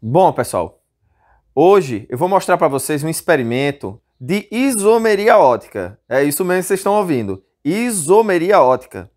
Bom, pessoal, hoje eu vou mostrar para vocês um experimento de isomeria ótica. É isso mesmo que vocês estão ouvindo, isomeria ótica.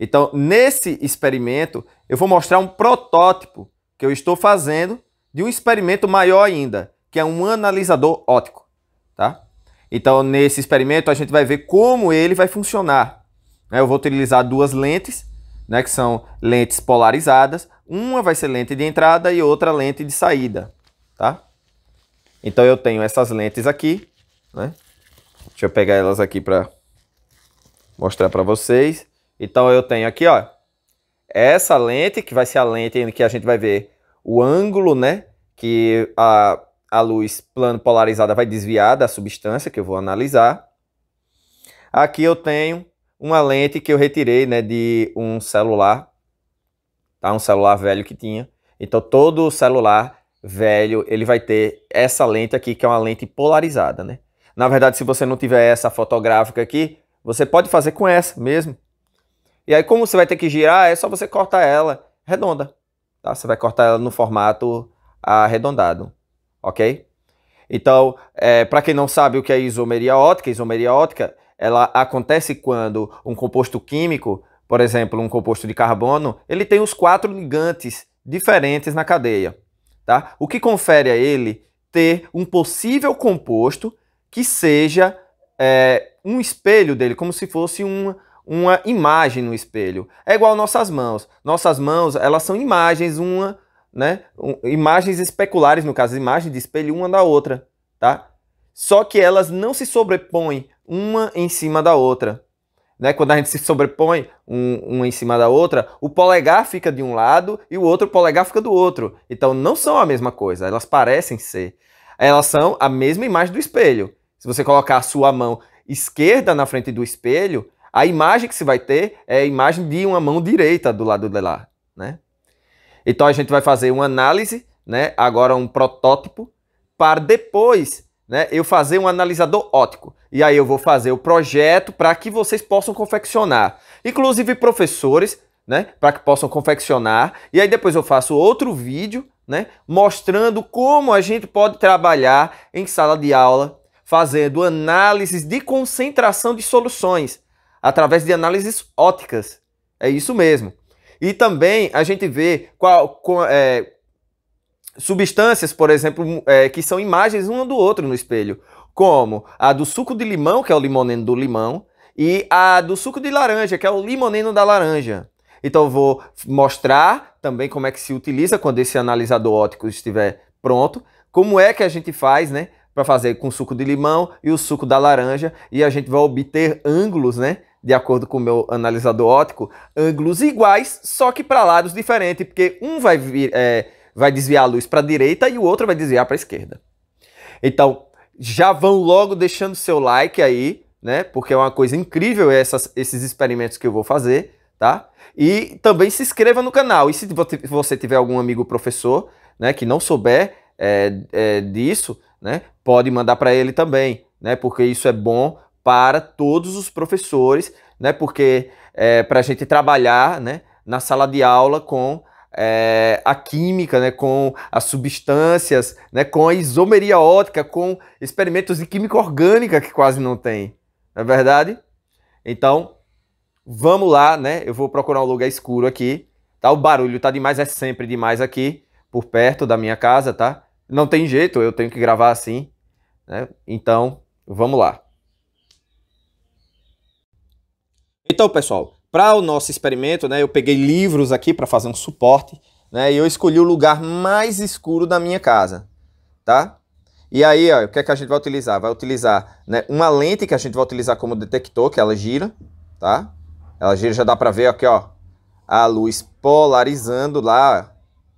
Então, nesse experimento, eu vou mostrar um protótipo que eu estou fazendo de um experimento maior ainda, que é um analisador ótico, tá? Então, nesse experimento, a gente vai ver como ele vai funcionar. Né? Eu vou utilizar duas lentes né, que são lentes polarizadas. Uma vai ser lente de entrada e outra lente de saída, tá? Então eu tenho essas lentes aqui, né? Deixa eu pegar elas aqui para mostrar para vocês. Então eu tenho aqui, ó, essa lente, que vai ser a lente em que a gente vai ver o ângulo, né, que a, a luz plano polarizada vai desviar da substância que eu vou analisar. Aqui eu tenho uma lente que eu retirei né, de um celular, tá? um celular velho que tinha. Então todo celular velho ele vai ter essa lente aqui, que é uma lente polarizada. Né? Na verdade, se você não tiver essa fotográfica aqui, você pode fazer com essa mesmo. E aí como você vai ter que girar, é só você cortar ela redonda. Tá? Você vai cortar ela no formato arredondado, ok? Então, é, para quem não sabe o que é isomeria ótica, isomeria ótica ela acontece quando um composto químico, por exemplo, um composto de carbono, ele tem os quatro ligantes diferentes na cadeia, tá? O que confere a ele ter um possível composto que seja é, um espelho dele, como se fosse uma, uma imagem no espelho. É igual nossas mãos. Nossas mãos, elas são imagens, uma, né? Um, imagens especulares, no caso, imagens de espelho uma da outra, tá? Só que elas não se sobrepõem uma em cima da outra. Né? Quando a gente se sobrepõe um, uma em cima da outra, o polegar fica de um lado e o outro polegar fica do outro. Então não são a mesma coisa, elas parecem ser. Elas são a mesma imagem do espelho. Se você colocar a sua mão esquerda na frente do espelho, a imagem que se vai ter é a imagem de uma mão direita do lado de lá. Né? Então a gente vai fazer uma análise, né? agora um protótipo, para depois né? Eu fazer um analisador ótico E aí eu vou fazer o projeto para que vocês possam confeccionar. Inclusive professores, né? Para que possam confeccionar. E aí depois eu faço outro vídeo, né? Mostrando como a gente pode trabalhar em sala de aula, fazendo análises de concentração de soluções através de análises óticas. É isso mesmo. E também a gente vê qual, qual é, substâncias, por exemplo, é, que são imagens uma do outro no espelho, como a do suco de limão, que é o limoneno do limão, e a do suco de laranja, que é o limoneno da laranja. Então vou mostrar também como é que se utiliza quando esse analisador óptico estiver pronto, como é que a gente faz, né, para fazer com suco de limão e o suco da laranja, e a gente vai obter ângulos, né, de acordo com o meu analisador óptico, ângulos iguais, só que para lados diferentes, porque um vai vir é, vai desviar a luz para a direita e o outro vai desviar para a esquerda. Então, já vão logo deixando seu like aí, né? Porque é uma coisa incrível essas, esses experimentos que eu vou fazer, tá? E também se inscreva no canal. E se você tiver algum amigo professor, né, que não souber é, é, disso, né, pode mandar para ele também, né? Porque isso é bom para todos os professores, né? Porque é para a gente trabalhar, né, na sala de aula com é, a química, né, com as substâncias, né, com a isomeria ótica, com experimentos de química orgânica que quase não tem, não é verdade? Então, vamos lá, né? Eu vou procurar um lugar escuro aqui, tá? O barulho tá demais, é sempre demais aqui, por perto da minha casa, tá? Não tem jeito, eu tenho que gravar assim, né? Então, vamos lá. Então, pessoal, para o nosso experimento, né, eu peguei livros aqui para fazer um suporte, né, e eu escolhi o lugar mais escuro da minha casa, tá? E aí, ó, o que é que a gente vai utilizar? Vai utilizar né, uma lente que a gente vai utilizar como detector, que ela gira, tá? Ela gira, já dá para ver aqui, ó, a luz polarizando lá,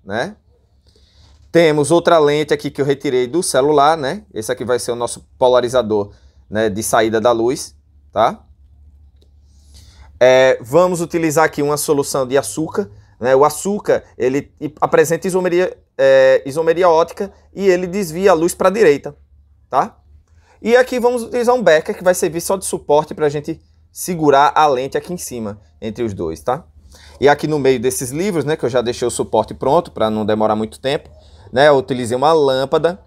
né? Temos outra lente aqui que eu retirei do celular, né? Esse aqui vai ser o nosso polarizador né, de saída da luz, tá? É, vamos utilizar aqui uma solução de açúcar. Né? O açúcar ele apresenta isomeria, é, isomeria ótica e ele desvia a luz para a direita. Tá? E aqui vamos utilizar um becker que vai servir só de suporte para a gente segurar a lente aqui em cima, entre os dois. Tá? E aqui no meio desses livros, né, que eu já deixei o suporte pronto para não demorar muito tempo, né, eu utilizei uma lâmpada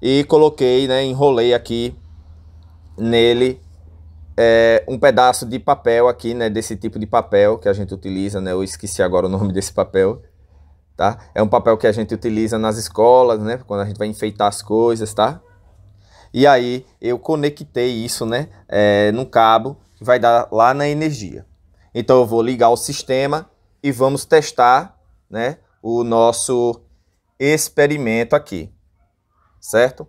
e coloquei, né, enrolei aqui nele é, um pedaço de papel aqui, né? Desse tipo de papel que a gente utiliza, né? Eu esqueci agora o nome desse papel, tá? É um papel que a gente utiliza nas escolas, né? Quando a gente vai enfeitar as coisas, tá? E aí eu conectei isso, né? É, num cabo que vai dar lá na energia. Então eu vou ligar o sistema e vamos testar, né? O nosso experimento aqui, certo?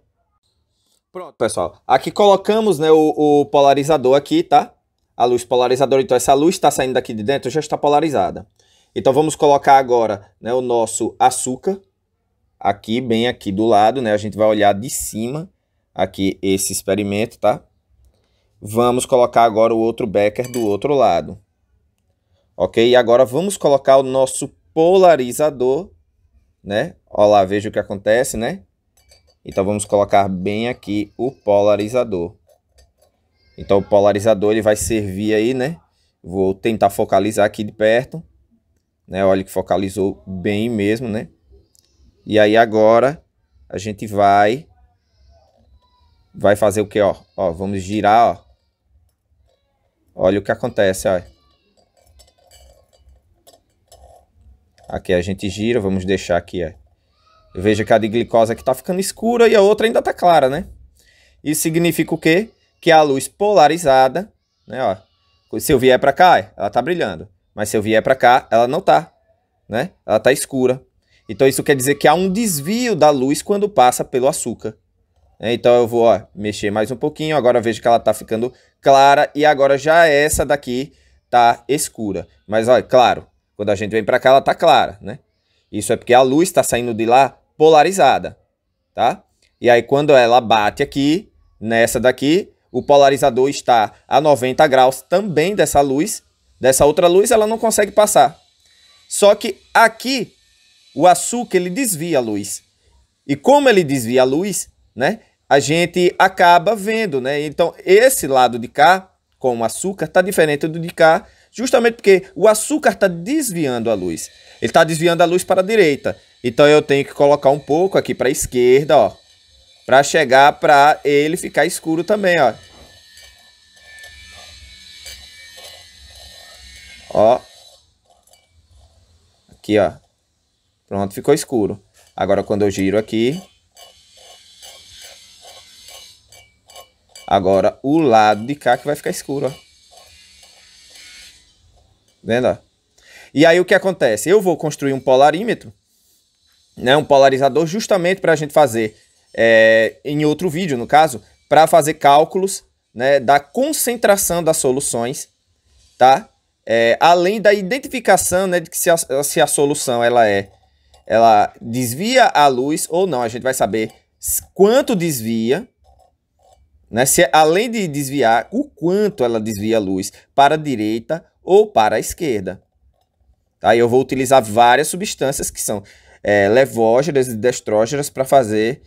Pronto, pessoal. Aqui colocamos né, o, o polarizador aqui, tá? A luz polarizadora. Então, essa luz está saindo daqui de dentro, já está polarizada. Então, vamos colocar agora né, o nosso açúcar. Aqui, bem aqui do lado, né? A gente vai olhar de cima aqui esse experimento, tá? Vamos colocar agora o outro becker do outro lado. Ok? E agora vamos colocar o nosso polarizador, né? Olha lá, veja o que acontece, né? Então vamos colocar bem aqui o polarizador. Então o polarizador ele vai servir aí, né? Vou tentar focalizar aqui de perto. Né? Olha que focalizou bem mesmo, né? E aí agora a gente vai vai fazer o que, ó? Ó, vamos girar, ó. Olha o que acontece, ó. Aqui a gente gira, vamos deixar aqui, ó. Eu vejo que a de glicose aqui está ficando escura e a outra ainda está clara, né? Isso significa o quê? Que a luz polarizada, né, ó, se eu vier para cá, ela está brilhando. Mas se eu vier para cá, ela não está, né? Ela está escura. Então isso quer dizer que há um desvio da luz quando passa pelo açúcar. Né? Então eu vou ó, mexer mais um pouquinho, agora vejo que ela está ficando clara e agora já essa daqui está escura. Mas olha, é claro, quando a gente vem para cá ela está clara, né? Isso é porque a luz está saindo de lá polarizada, tá? E aí quando ela bate aqui, nessa daqui, o polarizador está a 90 graus também dessa luz, dessa outra luz ela não consegue passar. Só que aqui o açúcar ele desvia a luz. E como ele desvia a luz, né? A gente acaba vendo, né? Então esse lado de cá com o açúcar está diferente do de cá, justamente porque o açúcar está desviando a luz. Ele está desviando a luz para a direita. Então eu tenho que colocar um pouco aqui para a esquerda, ó. Para chegar para ele ficar escuro também, ó. Ó. Aqui, ó. Pronto, ficou escuro. Agora quando eu giro aqui... Agora o lado de cá que vai ficar escuro, ó. Vendo, ó? E aí o que acontece? Eu vou construir um polarímetro né, um polarizador justamente para a gente fazer, é, em outro vídeo no caso, para fazer cálculos né, da concentração das soluções, tá? É, além da identificação né, de que se a, se a solução ela é, ela desvia a luz ou não, a gente vai saber quanto desvia, né? Se, é, além de desviar, o quanto ela desvia a luz para a direita ou para a esquerda. Aí tá? eu vou utilizar várias substâncias que são é, levógeras e destrógeras para fazer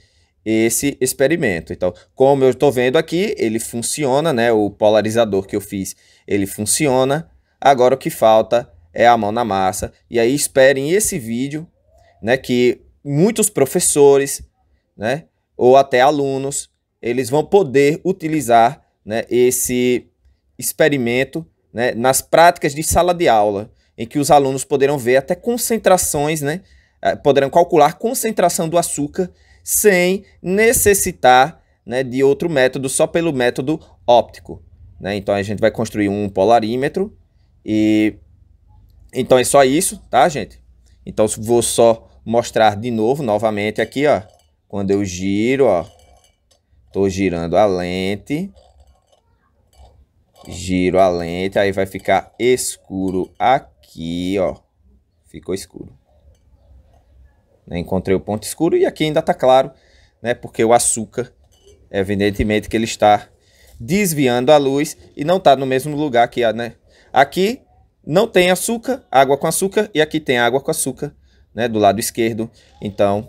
esse experimento. Então, como eu estou vendo aqui, ele funciona, né? O polarizador que eu fiz, ele funciona. Agora o que falta é a mão na massa. E aí esperem esse vídeo, né? Que muitos professores, né? Ou até alunos, eles vão poder utilizar, né? Esse experimento, né? Nas práticas de sala de aula, em que os alunos poderão ver até concentrações, né? Eh, poderão calcular concentração do açúcar sem necessitar né, de outro método, só pelo método óptico. Né? Então a gente vai construir um polarímetro e então é só isso, tá, gente? Então vou só mostrar de novo, novamente aqui, ó. Quando eu giro, ó, tô girando a lente, giro a lente, aí vai ficar escuro aqui, ó. Ficou escuro. Né? Encontrei o ponto escuro e aqui ainda está claro, né? porque o açúcar, evidentemente que ele está desviando a luz e não está no mesmo lugar que a... Né? Aqui não tem açúcar, água com açúcar, e aqui tem água com açúcar né? do lado esquerdo. Então,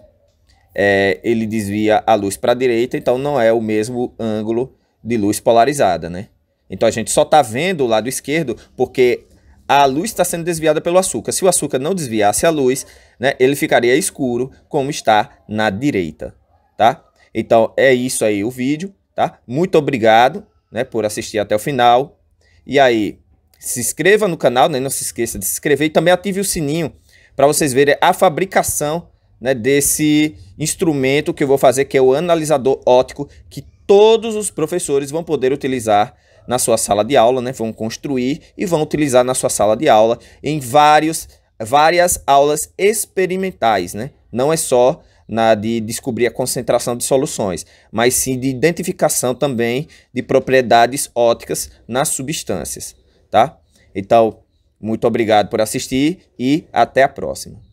é, ele desvia a luz para a direita, então não é o mesmo ângulo de luz polarizada, né? Então a gente só está vendo o lado esquerdo porque a luz está sendo desviada pelo açúcar. Se o açúcar não desviasse a luz, né, ele ficaria escuro, como está na direita, tá? Então, é isso aí o vídeo, tá? Muito obrigado né, por assistir até o final. E aí, se inscreva no canal, né? não se esqueça de se inscrever e também ative o sininho para vocês verem a fabricação né, desse instrumento que eu vou fazer, que é o analisador óptico, que todos os professores vão poder utilizar na sua sala de aula, né? Vão construir e vão utilizar na sua sala de aula em vários, várias aulas experimentais, né? Não é só na de descobrir a concentração de soluções, mas sim de identificação também de propriedades óticas nas substâncias, tá? Então, muito obrigado por assistir e até a próxima.